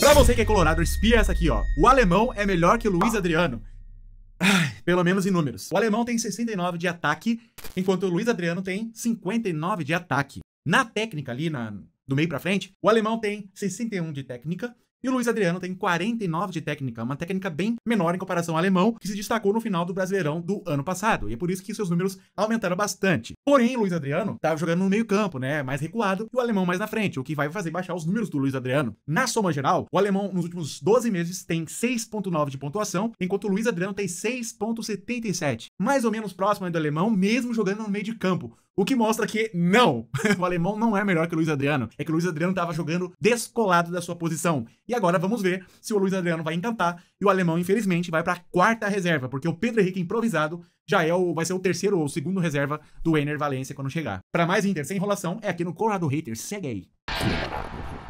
Pra você que é colorado, espia essa aqui, ó. O alemão é melhor que o Luiz Adriano. Ai, pelo menos em números. O alemão tem 69 de ataque, enquanto o Luiz Adriano tem 59 de ataque. Na técnica ali, na, do meio para frente, o alemão tem 61 de técnica e o Luiz Adriano tem 49 de técnica, uma técnica bem menor em comparação ao alemão, que se destacou no final do Brasileirão do ano passado. E é por isso que seus números aumentaram bastante. Porém, o Luiz Adriano estava tá jogando no meio-campo, né? Mais recuado, e o alemão mais na frente, o que vai fazer baixar os números do Luiz Adriano. Na soma geral, o alemão nos últimos 12 meses tem 6,9 de pontuação, enquanto o Luiz Adriano tem 6,77. Mais ou menos próximo do alemão, mesmo jogando no meio de campo. O que mostra que não, o alemão não é melhor que o Luiz Adriano é que o Luiz Adriano estava jogando descolado da sua posição. E agora vamos ver se o Luiz Adriano vai encantar e o alemão, infelizmente, vai para a quarta reserva, porque o Pedro Henrique improvisado já é o, vai ser o terceiro ou segundo reserva do Ener Valência quando chegar. Para mais Inter sem enrolação, é aqui no Corrado Hater. Segue aí. Corrado